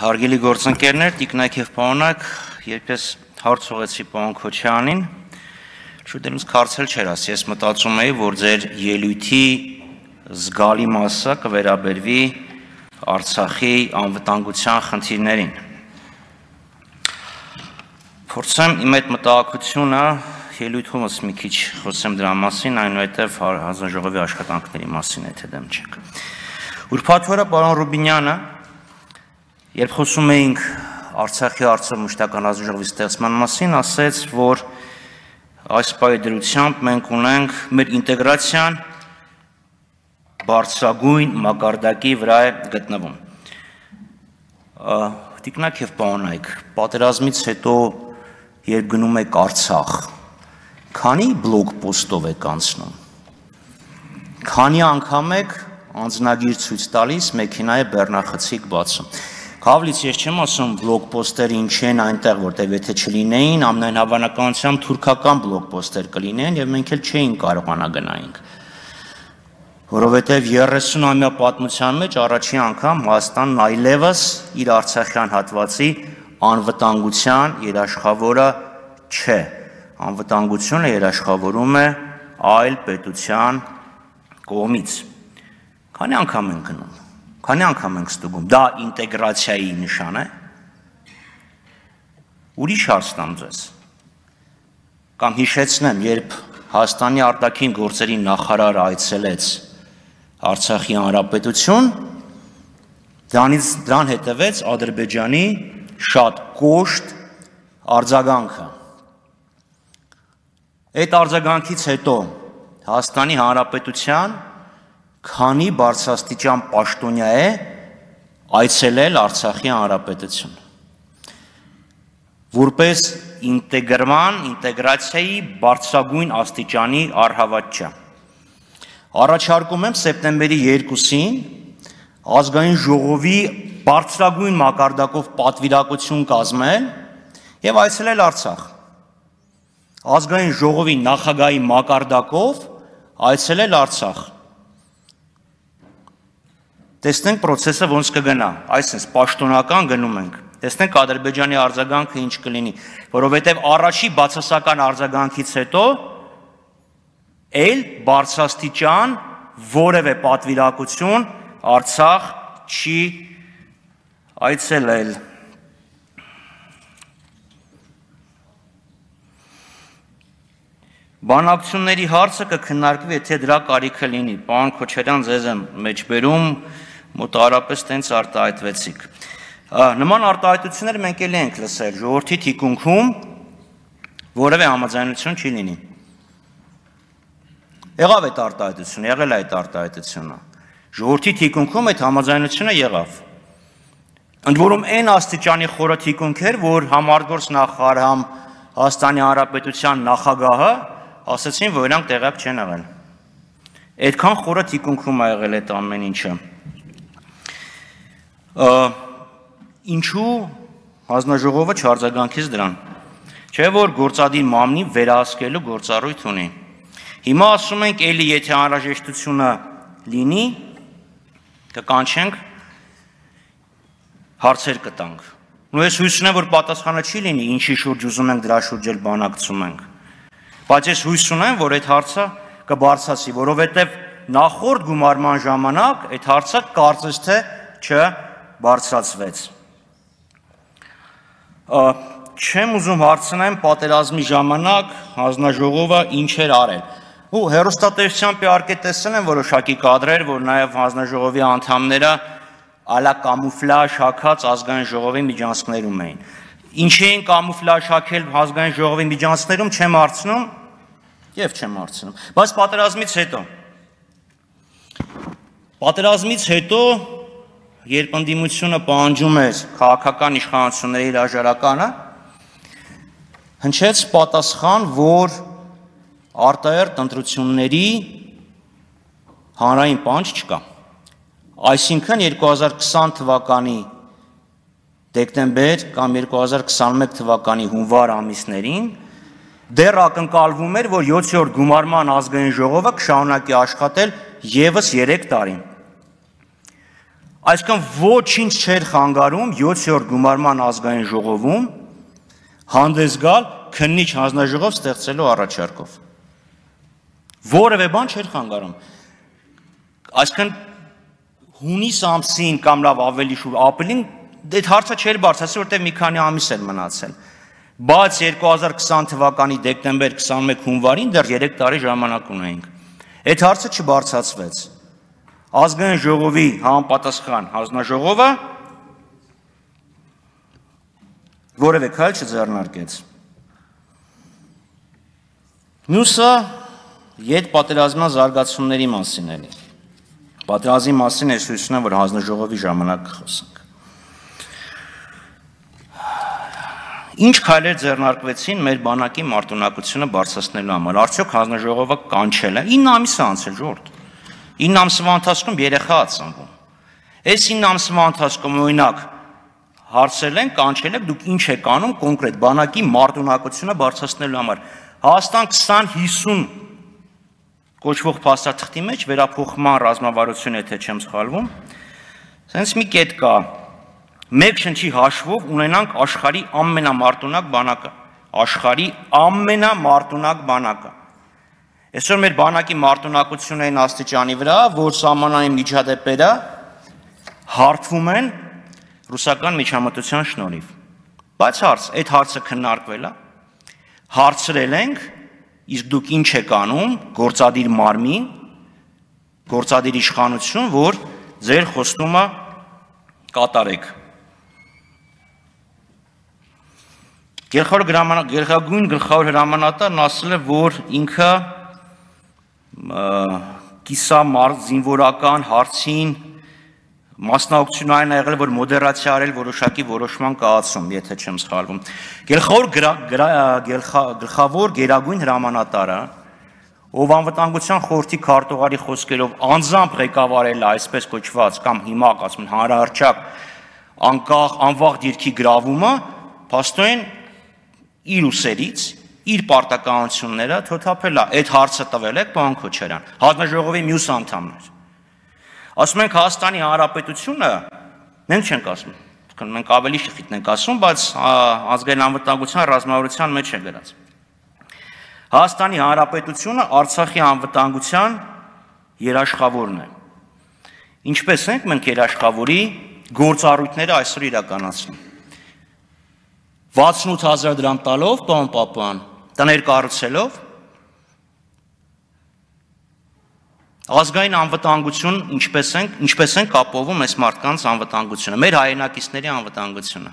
հարգելի գործընկերներ, տիկնայք եւ պարոնակ, երբ ես հարց ուղեցի պարոն Քոչյանին, շուտերս կարծել չէր ասի, ես մտածում էի, որ ձեր ելույթի զգալի մասը կվերաբերվի Արցախի անվտանգության խնդիրներին։ Փորձեմ իմ այդ մտահոգությունը ելույթումս մի քիչ խոսեմ դրա մասին, այնուհետև հանձնաժողովի աշխատանքների մասին, եթե դեմ չեք։ Ուրբաթ օրը պարոն Ռուբինյանը Երբ խոսում էինք Արցախի արտարմշտական ազգուժի ստեղծման մասին, ասեց, որ այս պայդրությամբ մենք ունենք մեր ինտեգրացիան բարձրագույն մակարդակի վրա է գտնվում։ Տիկնակ եւ պարոնայք, պատերազմից հետո երբ գնում եք Արցախ, քանի բլոգ պոստով եք անցնում։ Քանի անգամ եք անձնագիր ցույց տալիս մեքենայի բեռնախցիկ բացում։ Կավլից ես չեմ ասում բլոգ պոստեր ինչ են այնտեղ, որտեղ եթե չլինեին, ամեն հավանականությամբ թուրքական բլոգ պոստեր կլինեն եւ մենք էլ չէինք կարողանա գնայինք որովհետև 30-ամյա պատմության մեջ առաջի անգամ Հայաստանն այլևս իր Արցախյան հատվածի անվտանգության երաշխավորը չէ։ Անվտանգությունը երաշխավորում է այլ պետության կողմից։ Քանի անգամ են գնում Քանի անգամ ենք ստուգում, դա ինտեգրացիայի նշան է։ Ուրիշ հարցնամ ձեզ։ Կամ հիշեցնեմ, երբ Հայաստանի արտաքին գործերի նախարարը այցելեց Արցախի հանրապետություն, դրանից դրան հետևեց Ադրբեջանի շատ կոշտ արձագանքը։ Այդ արձագանքից հետո Հայաստանի հանրապետության քանի բարձրաստիճան պաշտոնյա է այցելել Արցախի հանրապետություն։ Որպես ինտեգրման, ինտեգրացիայի բարձրագույն աստիճանի արհավատչա։ Առաջարկում եմ սեպտեմբերի 2-ին ազգային ժողովի բարձրագույն մակարդակով պատվիրակություն կազմել եւ այցելել Արցախ։ Ազգային ժողովի նախագահի մակարդակով այցելել Արցախ։ Տեսնենք process-ը ոնց կգնա։ Այսինքն պաշտոնական գնում ենք։ Տեսնենք Ադրբեջանի արձագանքը ինչ կլինի, որովհետև առաջի բացասական արձագանքից հետո այլ բարձրաստիճան որևէ պատվիրակություն Արցախ չի այցելել։ Բանակցությունների հարցը կքննարկվի, եթե դրա կարիքը լինի։ Պարոն Քոչարյան, ձեզ եմ մեջբերում, մոտարապես տենց արտահայտվեցիք։ Նման արտահայտություններ մենք էլ ենք լսել ժողովրդի թիկունքում որևէ համաձայնություն չի լինի։ Եղավ այդ արտահայտությունը, եղել է այդ արտահայտությունը։ Ժողովրդի թիկունքում այդ համաձայնությունը եղավ։ Ընդ որում այն աստիճանի խորը թիկունք էր, որ համարգործ նախարարհամ Հայաստանի Հանրապետության նախագահը ասացին, որ իրանք տեղակ չեն եղել։ Այդքան խորը թիկունքում ա եղել այդ ամեն ինչը։ ա, Ինչու հանձնաժողովը չարձագանքեց դրան։ Չէ որ գործադիր մամնի վերահսկելու գործառույթ ունի։ Հիմա ասում ենք, ելի եթե անհրաժեշտությունը լինի, կկանչենք հարցեր կտանք։ Ու ես հույս ունեմ, որ պատասխանը չի լինի, ինչի շուրջ ուզում ենք դրա շուրջել բանակցում ենք։ Բայց ես հույս ունեմ, որ այդ հարցը կբարձրացի, որովհետև նախորդ գումարման ժամանակ այդ հարցը կարծես թե չը բարձրացվեց։ Չեմ ուզում հարցնեմ պատերազմի ժամանակ հանձնաժողովը ինչ էր արել։ Ու հերոստատեսությամբ իհարկե տեսել են որոշակի կադրեր, որ նաև հանձնաժողովի անդամները ալա կամուֆլաժ հագած ազգային ժողովի միջանցքներում էին։ Ինչի են կամուֆլաժ հագել ազգային ժողովի միջանցքներում չեմ արցնում եւ չեմ արցնում։ Բայց պատերազմից հետո պատերազմից հետո երբ ընդդիմությունը պահանջում էր քաղաքական իշխանությունների հրաժարականը, հնչեց պատասխան, որ արտահերտ ընտրությունների հանրային պանջ չկա։ Այսինքն 2020 թվականի դեկտեմբեր կամ 2021 թվականի հունվար ամիսներին դեռ ակնկալվում էր, որ 7-րդ գումարման ազգային ժողովը կշարունակի աշխատել եւս 3 տարին այսքան ոչինչ չէր խանգարում 7-րդ գումարման ազգային ժողովում հանդես գալ քննիչ հանձնաժողով ստեղծելու առաջարկով։ Որևէ բան չէր խանգարում։ Այսքան հունիս ամսին կամ լավ ավելի շուտ ապրիլին այդ հարցը չէր բարձրացել, որտեղ մի քանի ամիս էր մնացել։ Բայց 2020 թվականի դեկտեմբեր 21 հունվարին դեռ 3 տարի ժամանակ ունեինք։ Այդ հարցը չբարձրացվեց։ չբ ազգային ժողովի համապատասխան հանձնաժողովը որևէ քայլ չձեռնարկեց։ Մյուսը յետ պատերազմյան զարգացումների մասին էլի։ Պատերազմի մասին ես հույս ունեմ, որ հանձնաժողովի ժամանակ խոսենք։ Ինչ քայլեր ձեռնարկվեցին մեր բանակի մարտունակությունը բարձրացնելու համար։ Արդյոք հանձնաժողովը կանչել է 9 ամիս անց է ժողովուրդ։ 9 ամսվա ընթացքում երեխա է ծնվում։ Այս 9 ամսվա ընթացքում օրինակ հարցել են, կանչել են, դուք ինչ եք անում կոնկրետ բանակի մարդունակությունը բարձրացնելու համար։ Հայաստան 2050 կոչվող փաստաթղթի մեջ վերափոխման ռազմավարությունը, եթե չեմ սխալվում, սենց մի կետ կա։ Մեկ շնչի հաշվով ունենանք աշխարի ամենամարտունակ բանակը, աշխարի ամենամարտունակ բանակը։ Այսօր մեր բանակի մարտունակությունը այն աստիճանի վրա, որ սահմանային միջադեպերը հարթվում են ռուսական միջամտության շնորհիվ։ Բայց հարց, այդ հարցը քննարկվել է։ Հարցրել ենք, իսկ դուք ինչ եք անում գործադիր մարմին, գործադիր իշխանություն, որ ձեր խոստումը կատարեք։ Գերխավոր գրամանա գերխագույն գլխավոր հրամանատարն ասել է, որ ինքը կիսամարդ զինվորական հարցին մասնակցություն այն եղել, որ մոդերացիա արել որոշակի որոշման կայացում, եթե չեմ սխալվում։ Գլխավոր գլխավոր գերագույն հրամանատարը, ով անվտանգության խորհրդի քարտուղարի խոսքերով անձամբ ղեկավարել է այսպես կոչված կամ հիմա ասում են հանրահարճակ անկախ անվախ դիրքի գրավումը, փաստորեն իր ուսերից իր պարտականությունները թոթափելա։ Այդ հարցը տվել է պարոն Քոչարյան, հանրաժողովի մյուս անդամներ։ Ասում ենք Հայաստանի Հանրապետությունը մենք չենք ասում, մենք ավելի շփիթն ենք ասում, բայց ազգային անվտանգության ռազմավարության մեջ է գրած։ Հայաստանի Հանրապետությունը Արցախի անվտանգության երաշխավորն է։ Ինչպես ենք մենք երաշխավորի գործառույթները այսօր իրականացնում։ 68000 դրամ տալով, պարոն Պապան, տներ կառուցելով ազգային անվտանգություն ինչպես են ինչպես են կապովում այս մարդկանց անվտանգությունը մեր հայրենակիցների անվտանգությունը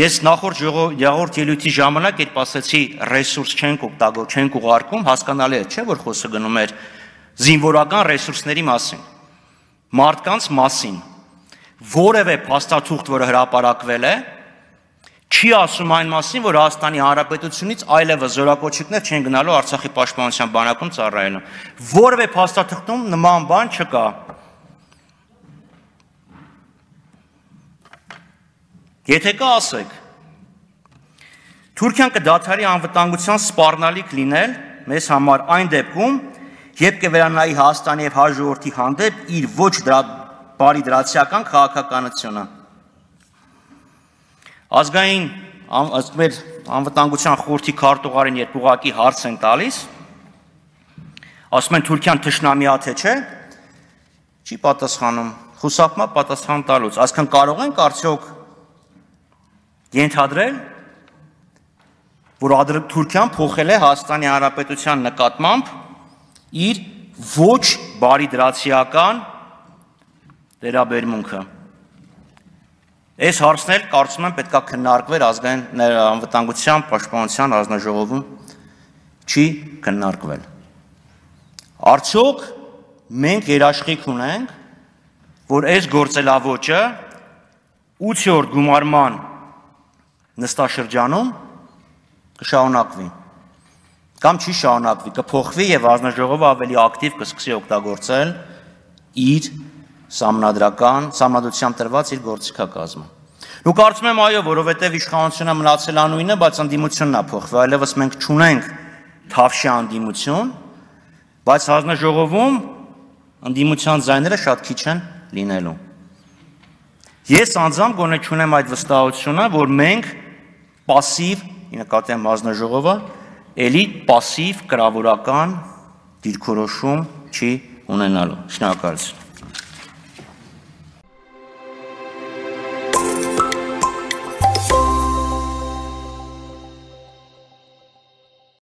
ես նախորդ ժողովրդ ելույթի ժամանակ երբ ասացի ռեսուրս չենք օգտագործում չենք ուղարկում հասկանալի է չէ որ խոսը գնում էր զինվորական ռեսուրսների մասին մարդկանց մասին որևէ փաստաթուղթ որը հրապարակվել է որ չի ասում այն մասին, որ Հայաստանի Հանրապետությունից այլևս զորակոչիկներ չեն գնալու Արցախի պաշտպանության բանակում ծառայելու։ Որևէ փաստաթղթում նման բան չկա։ Եթե կա, ասեք։ Թուրքիան կդադարի անվտանգության սպառնալիք լինել մեզ համար այն դեպքում, երբ կվերանայի Հայաստանի եւ հաջորդի հանդեպ իր ոչ դրա բարի դրացիական քաղաքականությունը։ դրա Ազգային ըստ մեր անվտանգության խորհրդի քարտուղարին երբ ուղակի հարց են տալիս, ասում են Թուրքիան թշնամիա թե չէ, չի պատասխանում։ Խուսափմա պատասխան տալուց, ասքան կարող ենք արդյոք ենթադրել, որ Թուրքիան փոխել է Հայաստանի Հանրապետության նկատմամբ իր ոչ բարի դրացիական վերաբերմունքը։ Այս հարցն էլ կարծում եմ պետքա քննարկվեր ազգային անվտանգության պաշտպանության հանձնաժողովում չի քննարկվել։ Արդյոք մենք երաշխիք ունենք, որ այս գործելավոճը 8-րդ գումարման նստաշրջանում կշարունակվի։ Կամ չի շարունակվի, կփոխվի եւ հանձնաժողովը ավելի ակտիվ կսկսի օգտագործել իր սամնադրական, սամնադրությամբ տրված իր գործիքակազմը։ Ու կարծում եմ այո, որովհետև իշխանությունը մնացել անույնը, բայց անդիմությունն է փոխվել, այլևս մենք չունենք թավշի անդիմություն, բայց հանձնաժողովում անդիմության ձայները շատ քիչ են լինելու։ Ես անձամբ գոնե չունեմ այդ վստահությունը, որ մենք пассив, ի նկատի եմ հանձնաժողովը, էլի пассив կրավորական դիրքորոշում չի ունենալու։ Շնորհակալություն։